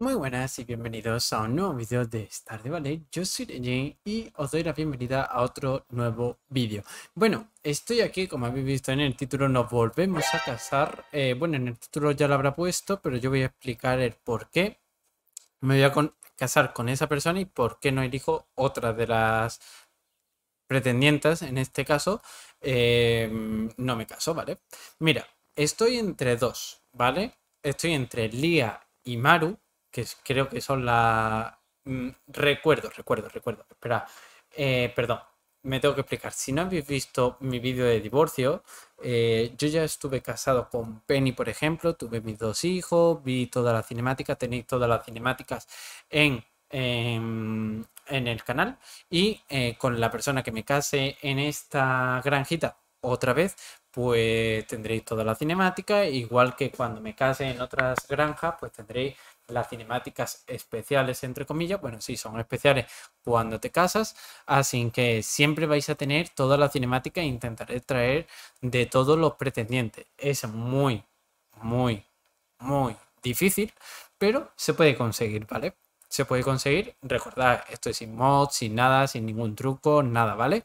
Muy buenas y bienvenidos a un nuevo vídeo de Star de Ballet. Yo soy Jane y os doy la bienvenida a otro nuevo vídeo. Bueno, estoy aquí, como habéis visto en el título, nos volvemos a casar. Eh, bueno, en el título ya lo habrá puesto, pero yo voy a explicar el por qué me voy a casar con esa persona y por qué no elijo otra de las pretendientes, en este caso. Em, no me caso, ¿vale? Mira, estoy entre dos, ¿vale? Estoy entre Lía y Maru, que creo que son las... Mm, recuerdo, recuerdo, recuerdo. Espera, eh, perdón, me tengo que explicar. Si no habéis visto mi vídeo de divorcio, eh, yo ya estuve casado con Penny, por ejemplo, tuve mis dos hijos, vi toda la cinemática. tenéis todas las cinemáticas en, em, en, el canal y eh, con la persona que me case en esta granjita otra vez, pues tendréis toda la cinemática, igual que cuando me case en otras granjas, pues tendréis las cinemáticas especiales, entre comillas, bueno, sí, son especiales cuando te casas, así que siempre vais a tener toda la cinemática e intentaré traer de todos los pretendientes. Es muy, muy, muy difícil, pero se puede conseguir, ¿vale? Se puede conseguir, recordad, esto es sin mods, sin nada, sin ningún truco, nada, ¿vale?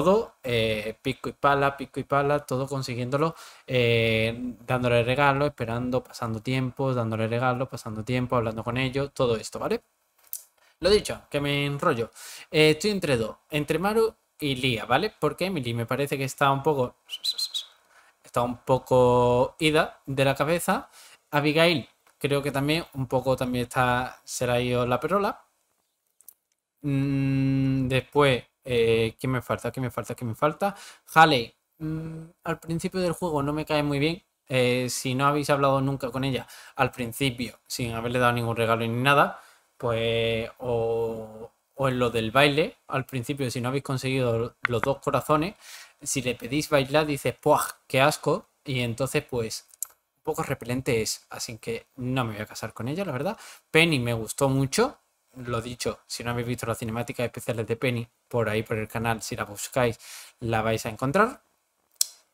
todo, eh, pico y pala, pico y pala, todo consiguiéndolo, eh, dándole regalos, esperando, pasando tiempo, dándole regalos, pasando tiempo, hablando con ellos, todo esto, ¿vale? Lo dicho, que me enrollo. Eh, estoy entre dos, entre Maru y Lía, ¿vale? Porque Emily me parece que está un poco... Está un poco ida de la cabeza. Abigail creo que también un poco también está... Será la ido la perola. Mm, después eh, ¿Qué me falta? ¿Qué me falta? ¿Qué me falta? Jale, mm, al principio del juego no me cae muy bien. Eh, si no habéis hablado nunca con ella al principio, sin haberle dado ningún regalo ni nada, pues o, o en lo del baile, al principio, si no habéis conseguido los dos corazones, si le pedís bailar, dices, ¡puah! ¡Qué asco! Y entonces, pues, un poco repelente es. Así que no me voy a casar con ella, la verdad. Penny me gustó mucho lo dicho, si no habéis visto las cinemáticas especiales de Penny, por ahí por el canal, si la buscáis, la vais a encontrar.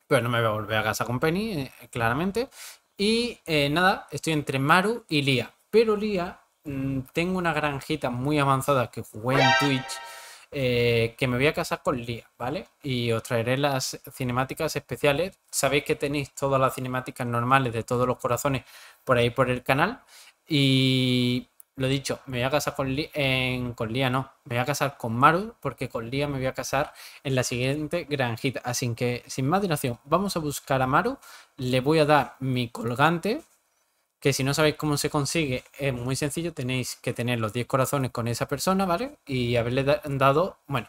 Pero no me voy a volver a casa con Penny, eh, claramente. Y eh, nada, estoy entre Maru y Lía. Pero Lía, mm, tengo una granjita muy avanzada que jugué en Twitch. Eh, que me voy a casar con Lía, ¿vale? Y os traeré las cinemáticas especiales. Sabéis que tenéis todas las cinemáticas normales de todos los corazones por ahí por el canal. Y lo dicho, me voy a casar con, Lía, en, con no, me voy a casar con Maru, porque con Lía me voy a casar en la siguiente granjita. Así que, sin más dilación, vamos a buscar a Maru, le voy a dar mi colgante, que si no sabéis cómo se consigue, es muy sencillo, tenéis que tener los 10 corazones con esa persona, ¿vale? Y haberle dado, bueno,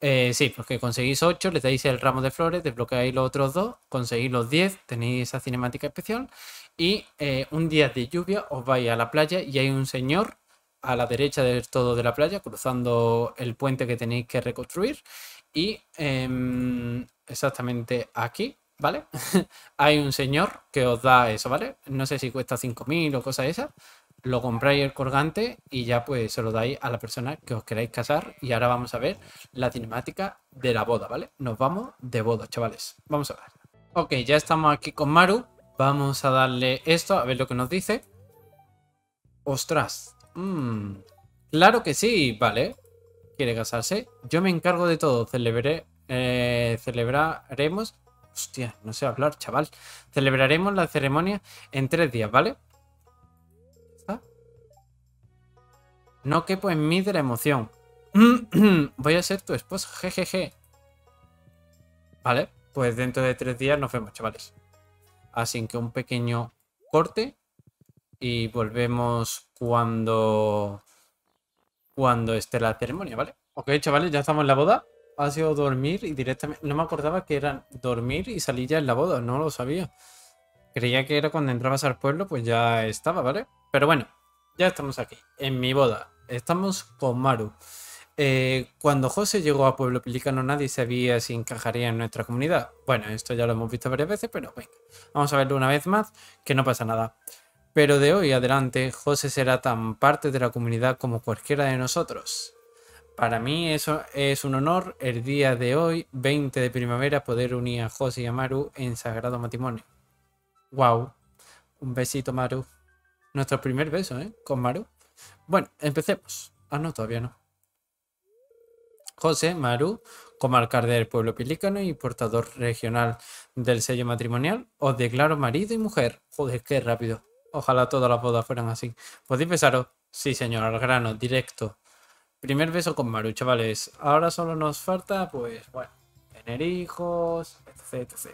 eh, sí, porque conseguís 8, le dais el ramo de flores, desbloqueáis los otros dos, conseguís los 10, tenéis esa cinemática especial y eh, un día de lluvia os vais a la playa y hay un señor a la derecha del todo de la playa cruzando el puente que tenéis que reconstruir y em, exactamente aquí, ¿vale? hay un señor que os da eso, ¿vale? No sé si cuesta 5.000 o cosa esa Lo compráis el colgante y ya pues se lo dais a la persona que os queráis casar. Y ahora vamos a ver la cinemática de la boda, ¿vale? Nos vamos de boda, chavales. Vamos a ver. Ok, ya estamos aquí con Maru. Vamos a darle esto, a ver lo que nos dice. ¡Ostras! Mm. ¡Claro que sí! Vale. ¿Quiere casarse? Yo me encargo de todo. Celebré, eh, celebraremos... Hostia, no sé hablar, chaval. Celebraremos la ceremonia en tres días, ¿vale? No que en mí de la emoción. Voy a ser tu esposa, jejeje. Vale, pues dentro de tres días nos vemos, chavales. Así que un pequeño corte y volvemos cuando, cuando esté la ceremonia, ¿vale? Ok, chavales, ya estamos en la boda. Ha sido dormir y directamente... No me acordaba que era dormir y salir ya en la boda, no lo sabía. Creía que era cuando entrabas al pueblo, pues ya estaba, ¿vale? Pero bueno, ya estamos aquí, en mi boda. Estamos con Maru. Eh, cuando José llegó a Pueblo Pelicano nadie sabía si encajaría en nuestra comunidad. Bueno, esto ya lo hemos visto varias veces, pero venga, vamos a verlo una vez más, que no pasa nada. Pero de hoy adelante, José será tan parte de la comunidad como cualquiera de nosotros. Para mí eso es un honor el día de hoy, 20 de primavera, poder unir a José y a Maru en sagrado matrimonio. Wow. Un besito, Maru. Nuestro primer beso, ¿eh? Con Maru. Bueno, empecemos. Ah, no, todavía no. José Maru, alcalde del pueblo pilícano y portador regional del sello matrimonial, os declaro marido y mujer. Joder, qué rápido. Ojalá todas las bodas fueran así. ¿Podéis besaros? Sí, señor, al grano, directo. Primer beso con Maru, chavales. Ahora solo nos falta, pues, bueno, tener hijos, etc,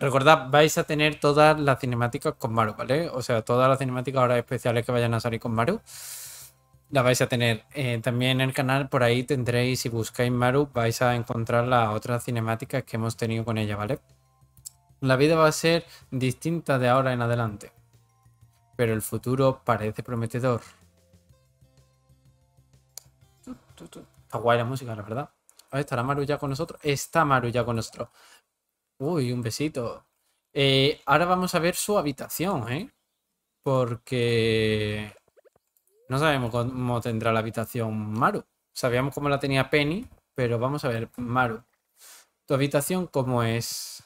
Recordad, vais a tener todas las cinemáticas con Maru, ¿vale? O sea, todas las cinemáticas ahora especiales que vayan a salir con Maru. Las vais a tener eh, también en el canal, por ahí tendréis, si buscáis Maru, vais a encontrar las otras cinemáticas que hemos tenido con ella, ¿vale? La vida va a ser distinta de ahora en adelante, pero el futuro parece prometedor. Está guay la música, la verdad. ¿Estará Maru ya con nosotros? Está Maru ya con nosotros. Uy, un besito. Eh, ahora vamos a ver su habitación, ¿eh? Porque... No sabemos cómo tendrá la habitación Maru. Sabíamos cómo la tenía Penny, pero vamos a ver, Maru. ¿Tu habitación cómo es?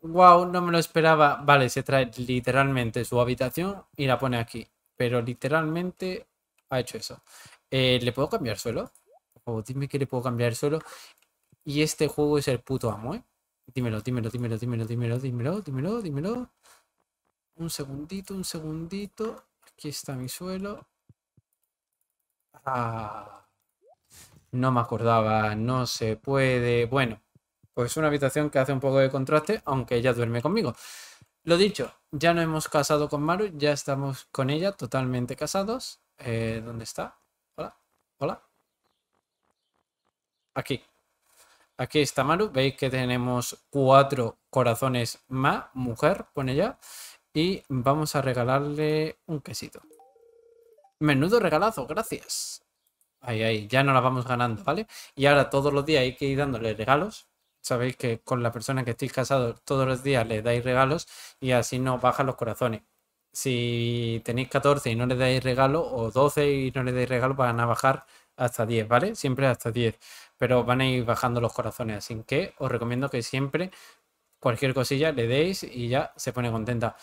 Wow, no me lo esperaba. Vale, se trae literalmente su habitación y la pone aquí. Pero literalmente ha hecho eso. Eh, ¿Le puedo cambiar suelo? O dime que le puedo cambiar suelo. Y este juego es el puto amo, ¿eh? Dímelo, dímelo, dímelo, dímelo, dímelo, dímelo, dímelo, dímelo. Un segundito, un segundito. Aquí está mi suelo. Ah, no me acordaba, no se puede. Bueno, pues una habitación que hace un poco de contraste, aunque ella duerme conmigo. Lo dicho, ya no hemos casado con Maru, ya estamos con ella totalmente casados. Eh, ¿Dónde está? Hola, hola. Aquí. Aquí está Maru, veis que tenemos cuatro corazones más, mujer, pone ya. Y vamos a regalarle un quesito. Menudo regalazo, gracias. Ahí, ahí, ya no la vamos ganando, ¿vale? Y ahora todos los días hay que ir dándole regalos. Sabéis que con la persona que estáis casados todos los días le dais regalos y así no bajan los corazones. Si tenéis 14 y no le dais regalo o 12 y no le dais regalo van a bajar hasta 10, ¿vale? Siempre hasta 10, pero van a ir bajando los corazones, así que os recomiendo que siempre cualquier cosilla le deis y ya se pone contenta.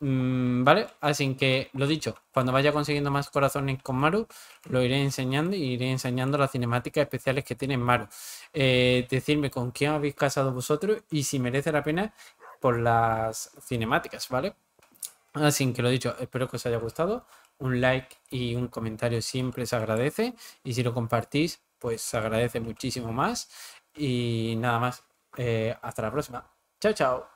Mm, ¿Vale? Así que lo dicho, cuando vaya consiguiendo más corazones con Maru, lo iré enseñando y iré enseñando las cinemáticas especiales que tiene Maru. Eh, decidme decirme con quién habéis casado vosotros y si merece la pena por las cinemáticas, ¿vale? Así que lo dicho, espero que os haya gustado un like y un comentario siempre se agradece. Y si lo compartís, pues se agradece muchísimo más. Y nada más. Eh, hasta la próxima. Chao, chao.